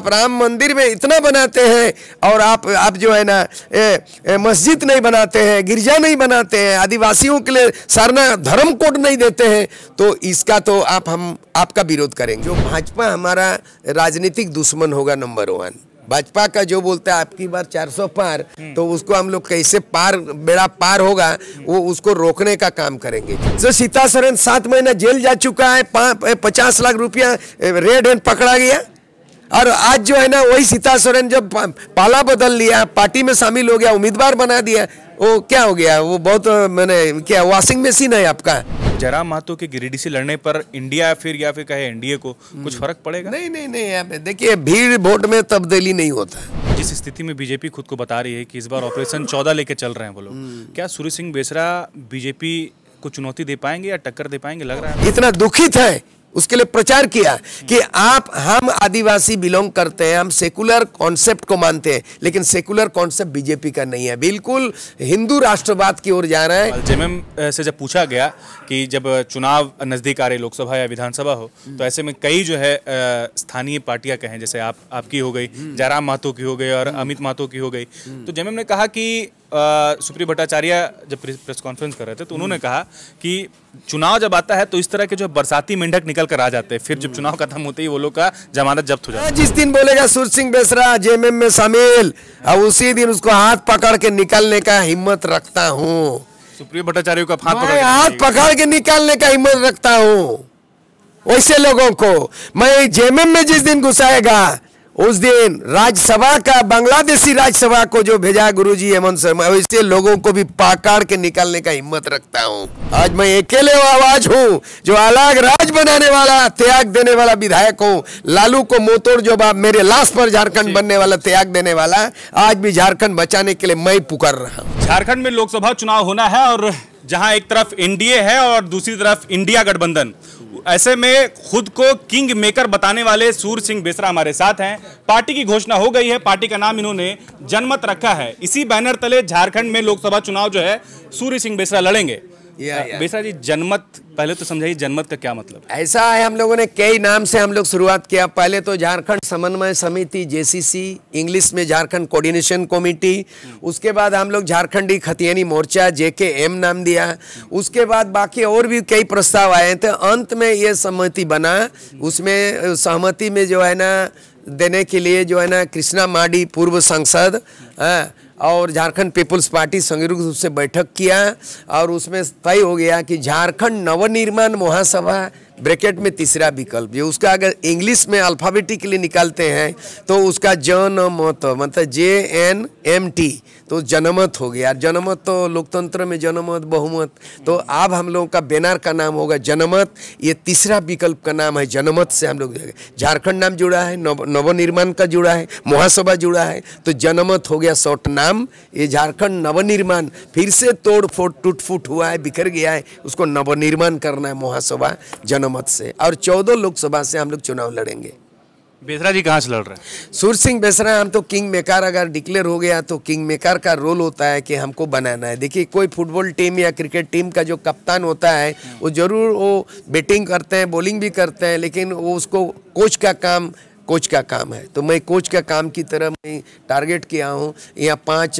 आप राम मंदिर में इतना बनाते हैं और आप आप जो है ना मस्जिद नहीं बनाते हैं गिरजा नहीं बनाते हैं आदिवासियों के लिए सारना धर्म कोड नहीं देते हैं तो इसका तो आप हम आपका विरोध करेंगे जो भाजपा हमारा राजनीतिक दुश्मन होगा नंबर वन भाजपा का जो बोलता है आपकी बार 400 पार तो उसको हम लोग कैसे पार बेड़ा पार होगा वो उसको रोकने का काम करेंगे जो सीता सरन सात महीना जेल जा चुका है पचास लाख रुपया रेड हैंड पकड़ा गया और आज जो है ना वही सीता सोरेन जब पाला बदल लिया पार्टी में शामिल हो गया उम्मीदवार बना दिया वो क्या हो गया वो बहुत मैंने क्या वॉशिंग मशीन है आपका जरा मातो के गिरिडीह से लड़ने पर इंडिया फिर या फिर कहे एनडीए को हम्म। कुछ फर्क पड़ेगा नहीं नहीं नहीं देखिए भीड़ वोट में तब्दीली नहीं होता जिस स्थिति में बीजेपी खुद को बता रही है कि इस बार ऑपरेशन चौदह लेके चल रहे हैं बोलो हम्म। क्या सूर्य सिंह बेसरा बीजेपी को चुनौती दे पाएंगे या टक्कर दे पाएंगे लग रहा है इतना दुखित है उसके लिए प्रचार किया कि आप हम आदिवासी बिलोंग करते हैं हम सेकुलर कॉन्सेप्ट को मानते हैं लेकिन सेकुलर कॉन्सेप्ट बीजेपी का नहीं है बिल्कुल हिंदू राष्ट्रवाद की ओर जा रहा है जेएमएम से जब पूछा गया कि जब चुनाव नज़दीक आ रहे लोकसभा या विधानसभा हो तो ऐसे में कई जो है स्थानीय पार्टियां कहें जैसे आप आपकी हो गई जयराम महतो की हो गई और अमित महतो की हो गई तो जेएमएम ने कहा कि सुप्रीम भट्टाचार्य जब प्रेस कॉन्फ्रेंस कर रहे थे तो उन्होंने कहा कि चुनाव जब आता है तो इस तरह के जो बरसाती मेंढक निकल निकल कर आ जाते हैं फिर जब चुनाव खत्म होते ही वो लोग का जमानत जब्त हो जाता है जिस दिन बोलेगा सुर सिंह बेसरा जेएमएम में शामिल और उसी दिन उसको हाथ पकड़ के निकलने का हिम्मत रखता हूँ सुप्रियो भट्टाचार्य का हाथ पकड़ हाथ पकड़ के निकालने का हिम्मत रखता हूँ वैसे लोगों को मैं जेएमएम में जिस दिन घुसाएगा उस दिन राज्यसभा का बांग्लादेशी राज्यसभा को जो भेजा गुरुजी हेमंत शर्मा वैसे लोगों को भी पाकाड़ के निकालने का हिम्मत रखता हूँ आज मैं अकेले आवाज हूँ जो अलग राज बनाने वाला त्याग देने वाला विधायक हूँ लालू को मोतोड़ जो बाप मेरे लाश पर झारखंड बनने वाला त्याग देने वाला आज भी झारखण्ड बचाने के लिए मैं पुकार रहा हूँ झारखण्ड में लोकसभा चुनाव होना है और जहाँ एक तरफ एनडीए है और दूसरी तरफ इंडिया गठबंधन ऐसे में खुद को किंग मेकर बताने वाले सूर सिंह बेसरा हमारे साथ हैं पार्टी की घोषणा हो गई है पार्टी का नाम इन्होंने जनमत रखा है इसी बैनर तले झारखंड में लोकसभा चुनाव जो है सूर्य सिंह बेसरा लड़ेंगे वैसा uh, जी जनमत पहले तो समझाइए जनमत का क्या मतलब ऐसा है हम लोगों ने कई नाम से हम लोग शुरुआत किया पहले तो झारखंड समन्वय समिति जेसीसी इंग्लिश में झारखंड कोऑर्डिनेशन कमेटी उसके बाद हम लोग झारखंडी खतियानी मोर्चा जेके एम नाम दिया उसके बाद बाकी और भी कई प्रस्ताव आए थे अंत में ये सहमति बना उसमें सहमति में जो है ना देने के लिए जो है ना कृष्णा माडी पूर्व सांसद हाँ, और झारखंड पीपुल्स पार्टी संयुक्त रूप से बैठक किया और उसमें तय हो गया कि झारखंड नवनिर्माण महासभा ब्रैकेट में तीसरा विकल्प जो उसका अगर इंग्लिश में अल्फ़ाबेटिकली निकालते हैं तो उसका जन मत मतलब जे एन एम टी तो जनमत हो गया जनमत तो लोकतंत्र में जनमत बहुमत तो अब हम लोगों का बैनर का नाम होगा जनमत ये तीसरा विकल्प का नाम है जनमत से हम लोग झारखंड नाम जुड़ा है नव नवनिर्माण का जुड़ा है महासभा जुड़ा है तो जनमत हो गया शॉर्ट नाम ये झारखंड नवनिर्माण फिर से तोड़ फोड़ टूट फूट हुआ है बिखर गया है उसको नवनिर्माण करना है महासभा जनमत से और चौदह लोकसभा से हम लोग चुनाव लड़ेंगे बेसरा जी कहाँ से लड़ रहे हैं सूरज सिंह बेसरा हम तो किंग मेकर अगर डिक्लेयर हो गया तो किंग मेकर का रोल होता है कि हमको बनाना है देखिए कोई फुटबॉल टीम या क्रिकेट टीम का जो कप्तान होता है वो जरूर वो बैटिंग करते हैं बॉलिंग भी करते हैं लेकिन वो उसको कोच का काम कोच का काम है तो मैं कोच का काम की तरह मैं टारगेट किया हूँ यहाँ पांच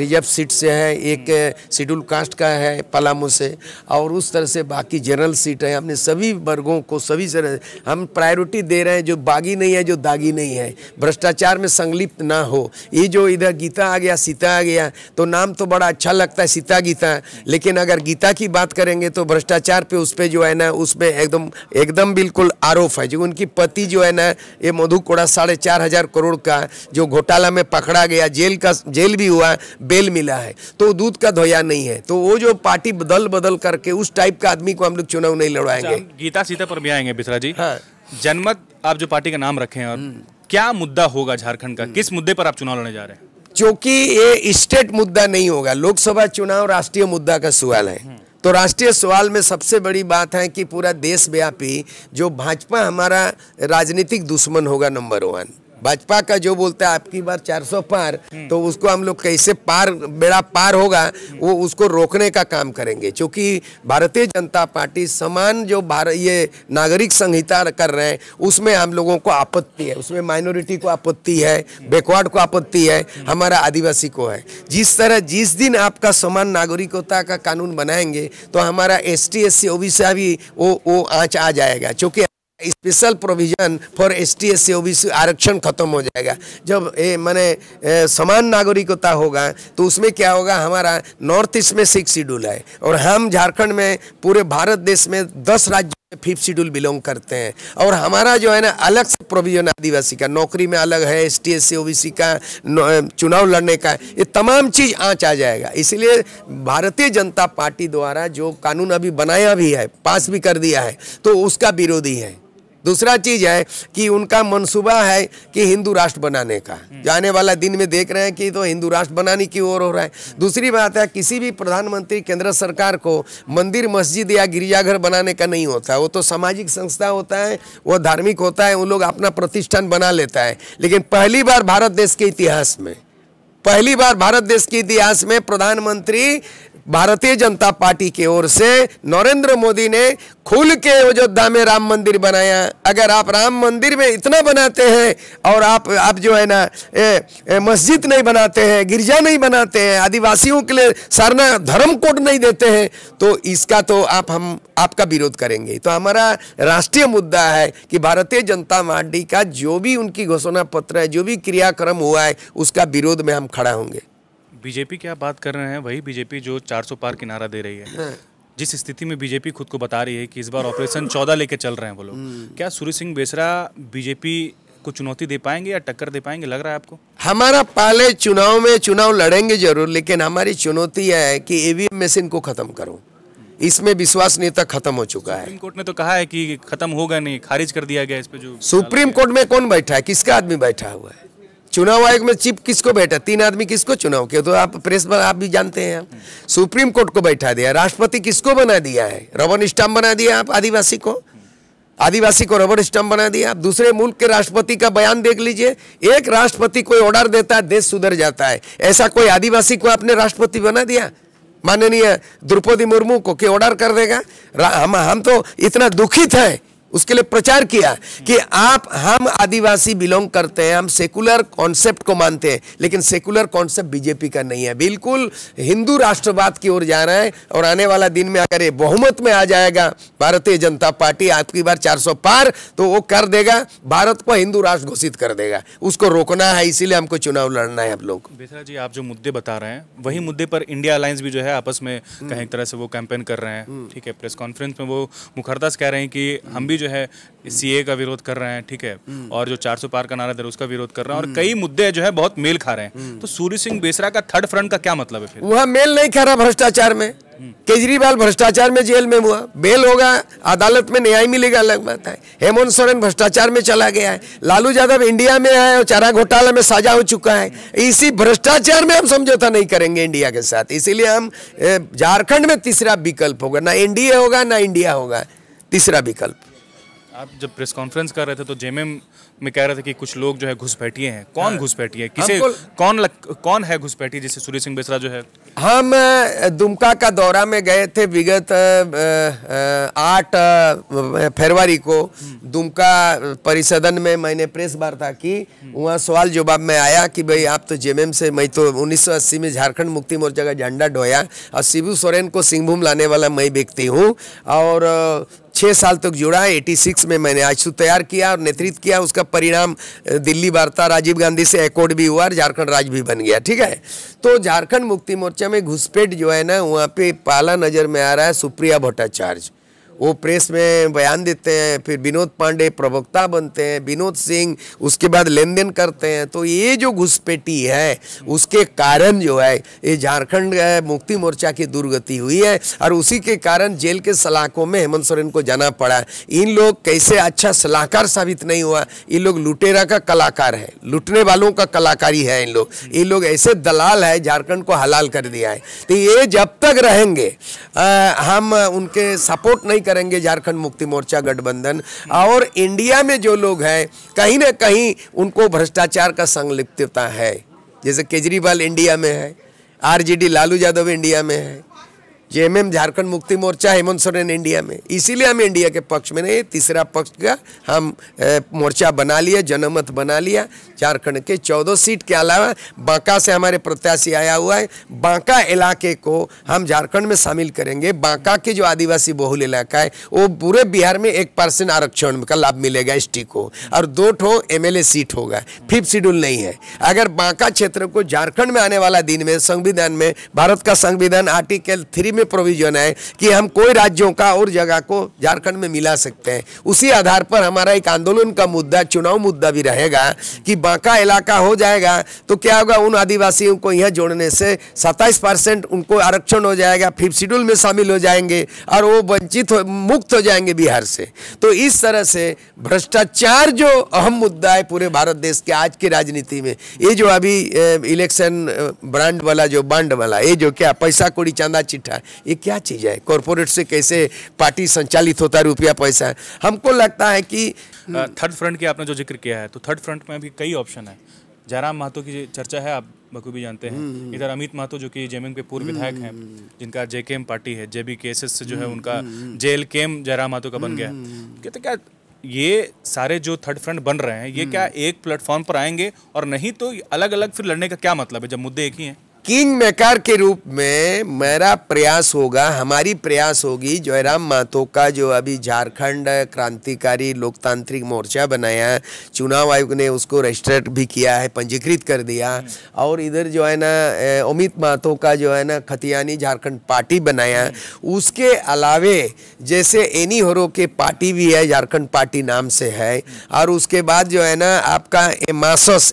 रिजर्व सीट से है एक शेड्यूल कास्ट का है पलामू से और उस तरह से बाकी जनरल सीट है हमने सभी वर्गों को सभी तरह हम प्रायोरिटी दे रहे हैं जो बागी नहीं है जो दागी नहीं है भ्रष्टाचार में संलिप्त ना हो ये जो इधर गीता आ गया सीता आ गया तो नाम तो बड़ा अच्छा लगता है सीता गीता लेकिन अगर गीता की बात करेंगे तो भ्रष्टाचार पर उस पर जो है ना उसमें एकदम एकदम बिल्कुल आरोप है जो उनकी पति जो है ना ये मधु कोड़ा साढ़े चार हजार करोड़ का जो घोटाला में पकड़ा गया जेल का जेल भी हुआ बेल मिला है तो दूध का धोया नहीं है तो वो जो पार्टी बदल बदल करके उस टाइप का आदमी को हम लोग चुनाव नहीं लड़वाएंगे अच्छा, गीता सीता पर भी आएंगे बिसरा जी हाँ जनमत आप जो पार्टी का नाम रखे हैं और हम्म। क्या मुद्दा होगा झारखंड का हम्म। किस मुद्दे पर आप चुनाव लड़ने जा रहे हैं क्योंकि ये स्टेट मुद्दा नहीं होगा लोकसभा चुनाव राष्ट्रीय मुद्दा का सवाल है हम्म। तो राष्ट्रीय सवाल में सबसे बड़ी बात है कि पूरा देशव्यापी जो भाजपा हमारा राजनीतिक दुश्मन होगा नंबर वन भाजपा का जो बोलता है आपकी बार 400 पार तो उसको हम लोग कैसे पार बेड़ा पार होगा वो उसको रोकने का काम करेंगे क्योंकि भारतीय जनता पार्टी समान जो भारत ये नागरिक संहिता कर रहे हैं उसमें हम लोगों को आपत्ति है उसमें माइनॉरिटी को आपत्ति है बैकवर्ड को आपत्ति है हमारा आदिवासी को है जिस तरह जिस दिन आपका समान नागरिकता का कानून बनाएंगे तो हमारा S T S C O भी वो वो आँच आ जाएगा चूँकि special provision for S T S C आरक्षण खत्म हो जाएगा जब ए, मैंने समान नागरिकता होगा तो उसमें क्या होगा हमारा नॉर्थ ईस्ट में सिक्स शेड्यूल है और हम झारखंड में पूरे भारत देश में दस राज्य फिफ्थ शेड्यूल बिलोंग करते हैं और हमारा जो है ना अलग से प्रोविजन आदिवासी का नौकरी में अलग है S T S C O का चुनाव लड़ने का ये तमाम चीज़ आँच आ जाएगा इसलिए भारतीय जनता पार्टी द्वारा जो कानून अभी बनाया भी है पास भी कर दिया है तो उसका विरोधी है दूसरा चीज है कि उनका मनसूबा है कि हिंदू राष्ट्र बनाने का हम्म। जाने वाला दिन में देख रहे हैं कि तो हिंदू राष्ट्र बनाने की ओर हो रहा है दूसरी बात है किसी भी प्रधानमंत्री केंद्र सरकार को मंदिर मस्जिद या गिरजाघर बनाने का नहीं होता है वो तो सामाजिक संस्था होता है वो धार्मिक होता है उन लोग अपना प्रतिष्ठान बना लेता है लेकिन पहली बार भारत देश के इतिहास में पहली बार भारत देश के इतिहास में प्रधानमंत्री भारतीय जनता पार्टी की ओर से नरेंद्र मोदी ने खुल के अयोध्या में राम मंदिर बनाया अगर आप राम मंदिर में इतना बनाते हैं और आप आप जो है ना मस्जिद नहीं बनाते हैं गिरजा नहीं बनाते हैं आदिवासियों के लिए सारना धर्म कोड नहीं देते हैं तो इसका तो आप हम आपका विरोध करेंगे तो हमारा राष्ट्रीय मुद्दा है कि भारतीय जनता पार्टी का जो भी उनकी घोषणा पत्र है जो भी क्रियाक्रम हुआ है उसका विरोध में हम खड़ा होंगे बीजेपी क्या बात कर रहे हैं वही बीजेपी जो 400 पार किनारा दे रही है हाँ। जिस स्थिति में बीजेपी खुद को बता रही है कि इस बार ऑपरेशन चौदह लेके चल रहे हैं वो लोग हम्म। क्या सूर्य सिंह बेसरा बीजेपी को चुनौती दे पाएंगे या टक्कर दे पाएंगे लग रहा है आपको हमारा पहले चुनाव में चुनाव लड़ेंगे जरूर लेकिन हमारी चुनौती है कि ईवीएम मशीन को खत्म करो इसमें विश्वास नेता खत्म हो चुका है सुप्रीम कोर्ट ने तो कहा है कि खत्म होगा नहीं खारिज कर दिया गया इस पे जो सुप्रीम कोर्ट में कौन बैठा है किसका आदमी बैठा हुआ है चुनाव आयोग में चीफ किसको बैठा तीन आदमी किसको चुनाव के तो आप प्रेस पर आप भी जानते हैं सुप्रीम कोर्ट को बैठा दिया राष्ट्रपति किसको बना दिया है रबर स्टाम्प बना दिया आप आदिवासी को आदिवासी को रबर स्टाम्प बना दिया आप दूसरे मुल्क के राष्ट्रपति का बयान देख लीजिए एक राष्ट्रपति कोई ऑर्डर देता है देश सुधर जाता है ऐसा कोई आदिवासी को आपने राष्ट्रपति बना दिया माननीय द्रौपदी मुर्मू को क्या ऑर्डर कर देगा हम हम तो इतना दुखित हैं उसके लिए प्रचार किया कि आप हम आदिवासी बिलोंग करते हैं हम सेकुलर कॉन्सेप्ट को मानते हैं लेकिन सेकुलर कॉन्सेप्ट बीजेपी का नहीं है बिल्कुल हिंदू राष्ट्रवाद की ओर जा रहा है और आने वाला दिन में अगर ये बहुमत में आ जाएगा भारतीय जनता पार्टी आपकी बार 400 पार तो वो कर देगा भारत को हिंदू राष्ट्र घोषित कर देगा उसको रोकना है इसीलिए हमको चुनाव लड़ना है हम लोग बेसरा जी आप जो मुद्दे बता रहे हैं वही मुद्दे पर इंडिया अलायंस भी जो है आपस में कहीं हम्म। तरह से वो कैंपेन कर रहे हैं हम्म। ठीक है प्रेस कॉन्फ्रेंस में वो मुखरदास कह रहे हैं कि हम भी जो जो है सीए का विरोध कर रहे हैं ठीक है हम्म। और जो 400 पार का नारा दर उसका विरोध कर रहे हैं और हम्म। कई मुद्दे जो है बहुत मेल खा रहे हैं हम्म। तो सूर्य सिंह बेसरा का थर्ड फ्रंट का क्या मतलब है फिर वह मेल नहीं खा रहा भ्रष्टाचार में केजरीवाल भ्रष्टाचार में जेल में हुआ बेल होगा अदालत में न्याय मिलेगा अलग बात है हेमंत सोरेन भ्रष्टाचार में चला गया है लालू यादव इंडिया में है और चारा घोटाला में साझा हो चुका है इसी भ्रष्टाचार में हम समझौता नहीं करेंगे इंडिया के साथ इसीलिए हम झारखंड में तीसरा विकल्प होगा ना एनडीए होगा ना इंडिया होगा तीसरा विकल्प आप जब प्रेस कॉन्फ्रेंस कर रहे थे तो जेएमएम में कह रहे थे कि कुछ लोग जो है घुसपैठिए हैं कौन हाँ। घुसपैठी है किसे कौन लग, कौन है घुसपैठी जिसे सूर्य सिंह बेसरा जो है हम दुमका का दौरा में गए थे विगत आठ फरवरी को हम्म। दुमका परिसदन में मैंने प्रेस वार्ता की हम्म। वहाँ सवाल जवाब में आया कि भाई आप तो जेएमएम से मैं तो 1980 में झारखंड मुक्ति मोर्चा का झंडा ढोया और शिबू सोरेन को सिंहभूम लाने वाला मैं व्यक्ति हूँ और छः साल तक जुड़ा है एटी सिक्स में मैंने आजसू तैयार किया और नेतृत्व किया उसका परिणाम दिल्ली वार्ता राजीव गांधी से एकॉर्ड भी हुआ और झारखंड राज्य भी बन गया ठीक है तो झारखंड मुक्ति मोर्चा में घुसपैठ जो है ना वहाँ पे पाला नज़र में आ रहा है सुप्रिया भट्टाचार्य वो प्रेस में बयान देते हैं फिर विनोद पांडे प्रवक्ता बनते हैं विनोद सिंह उसके बाद लेन देन करते हैं तो ये जो घुसपेटी है उसके कारण जो है ये झारखंड मुक्ति मोर्चा की दुर्गति हुई है और उसी के कारण जेल के सलाखों में हेमंत सोरेन को जाना पड़ा इन लोग कैसे अच्छा सलाहकार साबित नहीं हुआ ये लोग लुटेरा का कलाकार है लुटने वालों का कलाकारी है इन लोग ये लोग ऐसे दलाल है झारखंड को हलाल कर दिया है तो ये जब तक रहेंगे आ, हम उनके सपोर्ट नहीं करेंगे झारखंड मुक्ति मोर्चा गठबंधन और इंडिया में जो लोग हैं कहीं ना कहीं उनको भ्रष्टाचार का संलिप्तता है जैसे केजरीवाल इंडिया में है आरजेडी लालू यादव इंडिया में है जे एम एम झारखंड मुक्ति मोर्चा हेमंत सोरेन इंडिया में इसीलिए हम इंडिया के पक्ष में नहीं तीसरा पक्ष का हम मोर्चा बना लिया जनमत बना लिया झारखंड के चौदह सीट के अलावा बांका से हमारे प्रत्याशी आया हुआ है बांका इलाके को हम झारखंड में शामिल करेंगे बांका के जो आदिवासी बहुल इलाका है वो पूरे बिहार में एक परसेंट आरक्षण का लाभ मिलेगा एस को और दो ठो एम सीट होगा फिफ्थ शेड्यूल नहीं है अगर बांका क्षेत्र को झारखंड में आने वाला दिन में संविधान में भारत का संविधान आर्टिकल थ्री में प्रोविजन है कि हम कोई राज्यों का और जगह को झारखंड में मिला सकते हैं उसी आधार पर हमारा एक आंदोलन का मुद्दा चुनाव मुद्दा भी रहेगा कि बांका इलाका हो जाएगा तो क्या होगा उन आदिवासियों को यहाँ जोड़ने से सत्ताईस परसेंट उनको आरक्षण हो जाएगा फिफ्थ शेड्यूल में शामिल हो जाएंगे और वो वंचित मुक्त हो जाएंगे बिहार से तो इस तरह से भ्रष्टाचार जो अहम मुद्दा है पूरे भारत देश के आज की राजनीति में ये जो अभी इलेक्शन ब्रांड वाला जो बांड वाला ये जो क्या पैसा कोड़ी चांदा चिट्ठा ये क्या चीज़ है कॉरपोरेट से कैसे पार्टी संचालित होता है रुपया पैसा हमको लगता है कि थर्ड फ्रंट की आपने जो जिक्र किया है तो थर्ड फ्रंट में भी कई ऑप्शन है जयराम महतो की चर्चा है आप बखूबी जानते हैं हम्म। इधर अमित महतो जो कि जेएमएम के पूर्व विधायक हैं हम्म। जिनका जेकेएम पार्टी है जेबी केसेस से जो है उनका जे हम्म, जेएल केम जयराम महतो का बन गया है तो क्या ये सारे जो थर्ड फ्रंट बन रहे हैं ये क्या एक प्लेटफॉर्म पर आएंगे और नहीं तो अलग अलग फिर लड़ने का क्या मतलब है जब मुद्दे एक ही हैं किंग मेकर के रूप में मेरा प्रयास होगा हमारी प्रयास होगी जयराम मातो का जो अभी झारखंड क्रांतिकारी लोकतांत्रिक मोर्चा बनाया है चुनाव आयोग ने उसको रजिस्टर्ड भी किया है पंजीकृत कर दिया और इधर जो है ना अमित मातो का जो है ना खतियानी झारखंड पार्टी बनाया है उसके अलावे जैसे एनी होरो के पार्टी भी है झारखंड पार्टी नाम से है और उसके बाद जो है ना आपका मासस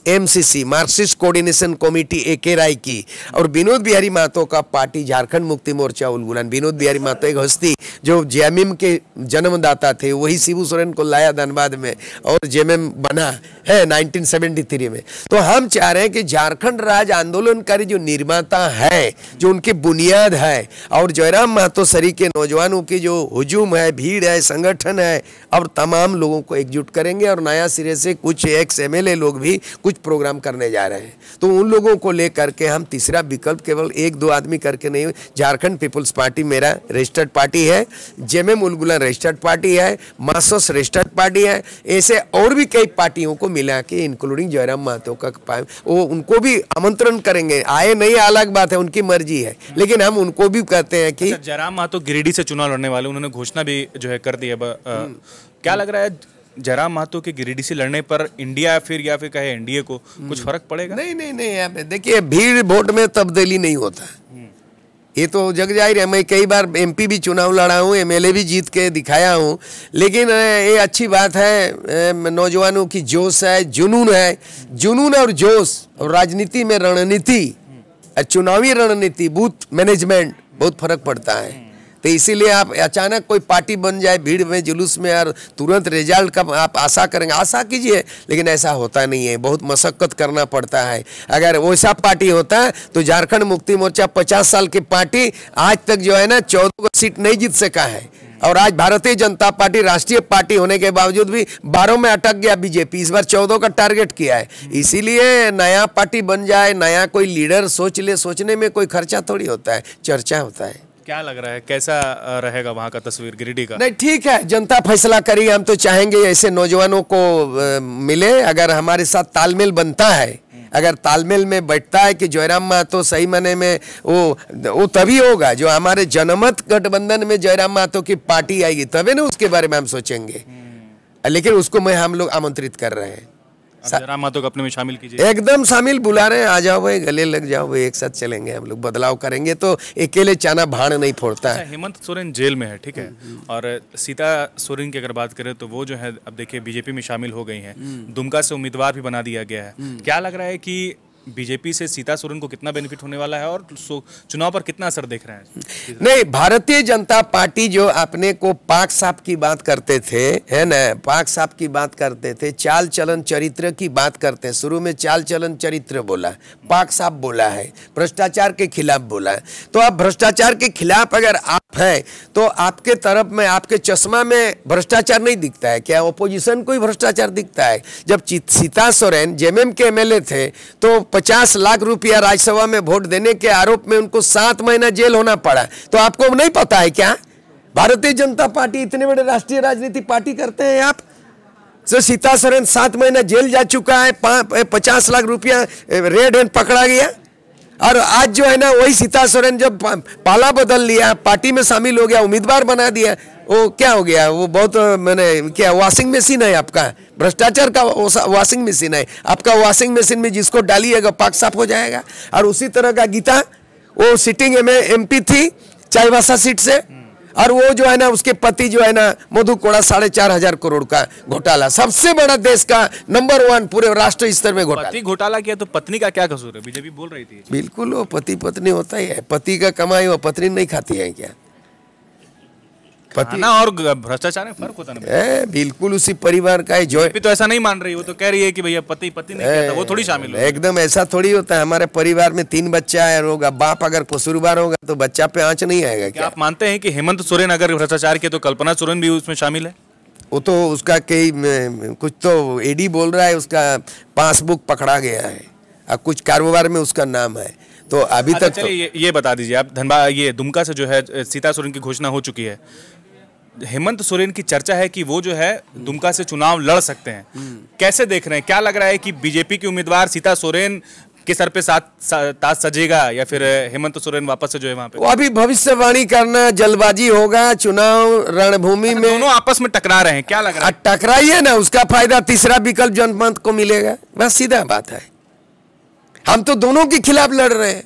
सी मार्क्सिस्ट कोऑर्डिनेशन कमेटी ए की और विनोद बिहारी महतो का पार्टी झारखंड मुक्ति मोर्चा उलगुलन विनोद बिहारी महतो एक हस्ती जो जेएमएम के जन्मदाता थे वही शिबू सोरेन को लाया धनबाद में और जेएमएम बना है 1973 में तो हम चाह रहे हैं कि झारखंड राज आंदोलनकारी जो निर्माता है जो उनकी बुनियाद है और जयराम महतो सरी के नौजवानों की जो हजूम है भीड़ है संगठन है और तमाम लोगों को एकजुट करेंगे और नया सिरे से कुछ एक्स एम लोग भी कुछ प्रोग्राम करने जा रहे हैं तो उन लोगों को लेकर के हम तीसरे दूसरा विकल्प केवल एक दो आदमी करके नहीं झारखंड पीपुल्स पार्टी मेरा रजिस्टर्ड पार्टी है जेएमएम उलगुलन रजिस्टर्ड पार्टी है मासोस रजिस्टर्ड पार्टी है ऐसे और भी कई पार्टियों को मिला के इंक्लूडिंग जयराम महतो का वो उनको भी आमंत्रण करेंगे आए नहीं अलग बात है उनकी मर्जी है लेकिन हम उनको भी कहते हैं कि अच्छा, जयराम महतो गिरिडीह से चुनाव लड़ने वाले उन्होंने घोषणा भी जो है कर दी है हम्म। क्या लग रहा है जरा मातो के गिरिडीह से लड़ने पर इंडिया फिर या फिर कहे एनडीए को कुछ हम्म। फर्क पड़ेगा नहीं नहीं नहीं यहाँ देखिए भीड़ वोट में तब्दीली नहीं होता हम्म। ये तो जग जाहिर है मैं कई बार एमपी भी चुनाव लड़ा हूँ एमएलए भी जीत के दिखाया हूँ लेकिन ये अच्छी बात है नौजवानों की जोश है जुनून है जुनून और जोश और राजनीति में रणनीति चुनावी रणनीति बूथ मैनेजमेंट बहुत फर्क पड़ता है हम्म। तो इसीलिए आप अचानक कोई पार्टी बन जाए भीड़ में जुलूस में और तुरंत रिजल्ट का आप आशा करेंगे आशा कीजिए लेकिन ऐसा होता नहीं है बहुत मशक्क़त करना पड़ता है अगर वैसा पार्टी होता तो झारखंड मुक्ति मोर्चा पचास साल की पार्टी आज तक जो है ना चौदह सीट नहीं जीत सका है और आज भारतीय जनता पार्टी राष्ट्रीय पार्टी होने के बावजूद भी बारह में अटक गया बीजेपी इस बार चौदह का टारगेट किया है इसीलिए नया पार्टी बन जाए नया कोई लीडर सोच ले सोचने में कोई खर्चा थोड़ी होता है चर्चा होता है क्या लग रहा है कैसा रहेगा वहाँ का तस्वीर गिरिडीह का नहीं ठीक है जनता फैसला करी हम तो चाहेंगे ऐसे नौजवानों को मिले अगर हमारे साथ तालमेल बनता है अगर तालमेल में बैठता है कि जयराम महतो सही मने में वो वो तभी होगा जो हमारे जनमत गठबंधन में जयराम महतो की पार्टी आएगी तभी ना उसके बारे में हम सोचेंगे लेकिन उसको मैं हम लोग आमंत्रित कर रहे हैं अपने में शामिल कीजिए एकदम शामिल बुला रहे हैं आ जाओ भाई गले लग जाओ भाई एक साथ चलेंगे हम लोग बदलाव करेंगे तो अकेले चाना भाड़ नहीं फोड़ता है अच्छा, हेमंत सोरेन जेल में है ठीक है हम्म, हम्म। और सीता सोरेन की अगर बात करें तो वो जो है अब देखिए बीजेपी में शामिल हो गई हैं हम्म। दुमका से उम्मीदवार भी बना दिया गया है क्या लग रहा है की बीजेपी से सीता सोरेन को कितना बेनिफिट होने वाला है और चुनाव पर कितना असर देख रहे हैं नहीं भारतीय जनता पार्टी जो अपने को पाक साहब की बात करते थे है ना पाक साहब की बात करते थे चाल चलन चरित्र की बात करते हैं शुरू में चाल चलन चरित्र बोला पाक साहब बोला है भ्रष्टाचार के खिलाफ बोला है तो आप भ्रष्टाचार के खिलाफ अगर आप हैं तो आपके तरफ में आपके चश्मा में भ्रष्टाचार नहीं दिखता है क्या ओपोजिशन को ही भ्रष्टाचार दिखता है जब सीता सोरेन जेएमएम के एमएलए थे तो पचास लाख रुपया राज्यसभा में वोट देने के आरोप में उनको सात महीना जेल होना पड़ा तो आपको नहीं पता है क्या भारतीय जनता पार्टी इतने बड़े राष्ट्रीय राजनीति पार्टी करते हैं आप सर सीता सरन सात महीना जेल जा चुका है पचास लाख रुपया रेड एंड पकड़ा गया और आज जो है ना वही सीता सोरेन जब पाला बदल लिया पार्टी में शामिल हो गया उम्मीदवार बना दिया वो क्या हो गया वो बहुत मैंने क्या वॉशिंग मशीन है आपका भ्रष्टाचार का वॉशिंग मशीन है आपका वॉशिंग मशीन में जिसको डालिएगा पाक साफ हो जाएगा और उसी तरह का गीता वो सिटिंग एम एम थी चाईबासा सीट से और वो जो है ना उसके पति जो है ना मधु कोड़ा साढ़े चार हजार करोड़ का घोटाला सबसे बड़ा देश का नंबर वन पूरे राष्ट्र स्तर में घोटाला पति घोटाला किया तो पत्नी का क्या कसूर है बीजेपी बोल रही थी बिल्कुल वो पति पत्नी होता ही है पति का कमाई वो पत्नी नहीं खाती है क्या पति ना और भ्रष्टाचार में फर्क होता है बिल्कुल उसी परिवार का ही जॉय तो ऐसा नहीं मान रही वो तो कह रही है कि भैया पति पति नहीं कहता वो थोड़ी शामिल एकदम ऐसा थोड़ी होता है हमारे परिवार में तीन बच्चा है होगा बाप अगर कसूरवार होगा तो बच्चा पे आँच नहीं आएगा क्या आप मानते हैं कि हेमंत सोरेन अगर भ्रष्टाचार के तो कल्पना सोरेन भी उसमें शामिल है वो तो उसका कई कुछ तो एडी बोल रहा है उसका पासबुक पकड़ा गया है अब कुछ कारोबार में उसका नाम है तो अभी अच्छा, तक तो... ये, ये बता दीजिए आप धनबाद ये दुमका से जो है सीता सोरेन की घोषणा हो चुकी है हेमंत सोरेन की चर्चा है कि वो जो है दुमका से चुनाव लड़ सकते हैं कैसे देख रहे हैं क्या लग रहा है कि बीजेपी के उम्मीदवार सीता सोरेन के सर पे साथ ताज सजेगा या फिर हेमंत सोरेन वापस से जो है वहाँ पे वो अभी भविष्यवाणी करना जल्दबाजी होगा चुनाव रणभूमि अच्छा, में दोनों आपस में टकरा रहे हैं क्या लग रहा है हाँ, टकराइए ना उसका फायदा तीसरा विकल्प जनपंथ को मिलेगा बस सीधा बात है हम तो दोनों के खिलाफ लड़ रहे हैं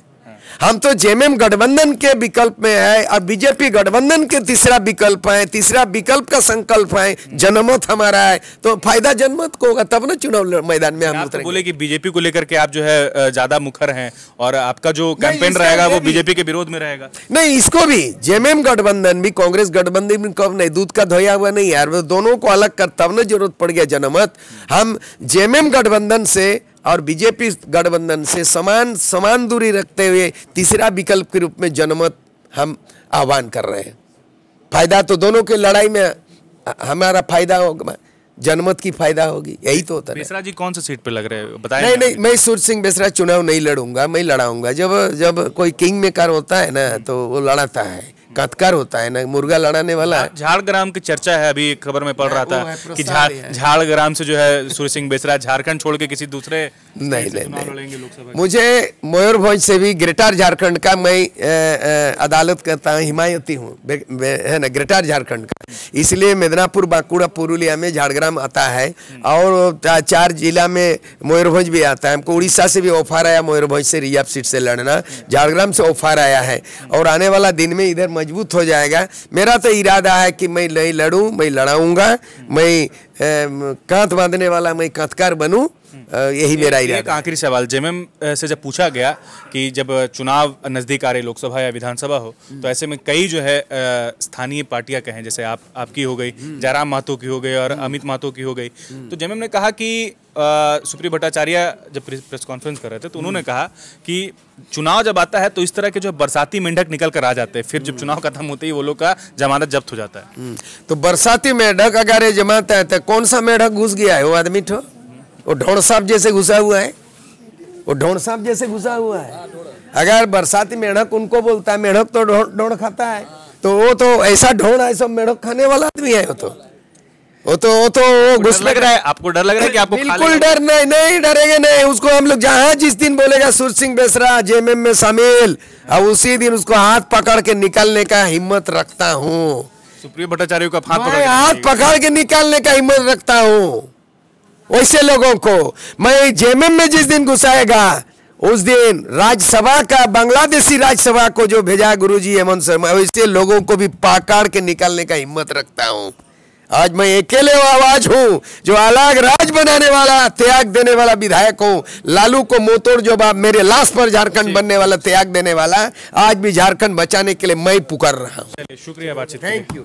हम तो जेएमएम गठबंधन के विकल्प में है और बीजेपी गठबंधन के तीसरा विकल्प है तीसरा विकल्प का संकल्प है जनमत हमारा है तो फायदा जनमत को होगा तब ना चुनाव मैदान में हम तो बोले कि बीजेपी को लेकर के आप जो है ज्यादा मुखर हैं और आपका जो कैंपेन रहेगा वो बीजेपी के विरोध में रहेगा नहीं इसको भी जेएमएम गठबंधन भी कांग्रेस गठबंधन भी कब नहीं दूध का धोया हुआ नहीं यार दोनों को अलग कर तब ना जरूरत पड़ गया जनमत हम जेएमएम गठबंधन से और बीजेपी गठबंधन से समान समान दूरी रखते हुए तीसरा विकल्प के रूप में जनमत हम आह्वान कर रहे हैं फायदा तो दोनों के लड़ाई में हमारा फायदा होगा जनमत की फायदा होगी यही तो होता है बेसरा जी कौन सा सीट पे लग रहे हैं बताएं नहीं नहीं मैं सूर्य सिंह बेसरा चुनाव नहीं लड़ूंगा मैं लड़ाऊंगा जब जब कोई किंग मेकर होता है ना तो वो लड़ाता है कातकार होता है ना मुर्गा लड़ाने वाला झाड़ग्राम की चर्चा है अभी खबर में पढ़ रहा था कि झाड़ग्राम से जो है सूर्य सिंह बेसरा झारखंड छोड़ के किसी दूसरे नहीं नहीं, नहीं। मुझे मयूरभंज से भी ग्रेटर झारखंड का मैं ए, ए, अदालत करता हूँ हिमायती हूँ है ना ग्रेटर झारखंड का इसलिए मेदनापुर बांकुड़ा पुरुलिया में झाड़ग्राम आता है और चार जिला में मयूरभंज भी आता है हमको उड़ीसा से भी ऑफर आया मयूरभंज से रियाब सीट से लड़ना झाड़ग्राम से ऑफर आया है और आने वाला दिन में इधर मजबूत हो जाएगा मेरा तो इरादा है कि मैं नहीं लड़ूं मैं लड़ाऊंगा मैं कांत बांधने वाला मैं कांतकार बनूं यही मेरा ही एक आखिरी सवाल जेएमएम से जब पूछा गया कि जब चुनाव नज़दीक आ रहे लोकसभा या विधानसभा हो तो ऐसे में कई जो है स्थानीय पार्टियां कहें जैसे आप आपकी हो गई जयराम महतो की हो गई और अमित महतो की हो गई तो जेएमएम ने कहा कि सुप्रिय भट्टाचार्य जब प्रेस कॉन्फ्रेंस कर रहे थे तो उन्होंने कहा कि चुनाव जब आता है तो इस तरह के जो बरसाती मेंढक निकल कर आ जाते हैं फिर जब हम्म। चुनाव खत्म होते ही वो लोग का जमानत जब्त हो जाता है हम्म। तो बरसाती मेंढक अगर ये जमाता है तो कौन सा मेंढक घुस गया है वो आदमी ठो वो ढोड़ साहब जैसे घुसा हुआ है वो ढोड़ साहब जैसे घुसा हुआ है अगर बरसाती मेढक उनको बोलता है मेढक तो ढोड़ खाता है तो वो तो ऐसा ढोड़ है सब मेढक खाने वाला आदमी है वो तो वो तो वो तो वो घुस लग रहा है आपको डर लग रहा है कि आपको बिल्कुल डर नहीं नहीं डरेंगे नहीं उसको हम लोग जहाँ जिस दिन बोलेगा सुर सिंह बेसरा जेएमएम में शामिल अब उसी दिन उसको हाथ पकड़ के निकालने का हिम्मत रखता हूँ सुप्रिय भट्टाचार्य का हाथ पकड़ के निकालने का हिम्मत रखता हूँ वैसे लोगों को मैं जेएमएम में जिस दिन घुसाएगा उस दिन राज्यसभा का बांग्लादेशी राज्यसभा को जो भेजा गुरुजी हेमंत शर्मा वैसे लोगों को भी पाकाड़ के निकालने का हिम्मत रखता हूँ आज मैं अकेले आवाज हूँ जो अलग राज बनाने वाला त्याग देने वाला विधायक हूँ लालू को मोतोड़ जो बाप मेरे लाश पर झारखंड बनने वाला त्याग देने वाला आज भी झारखंड बचाने के लिए मैं पुकार रहा हूँ शुक्रिया बातचीत थैंक यू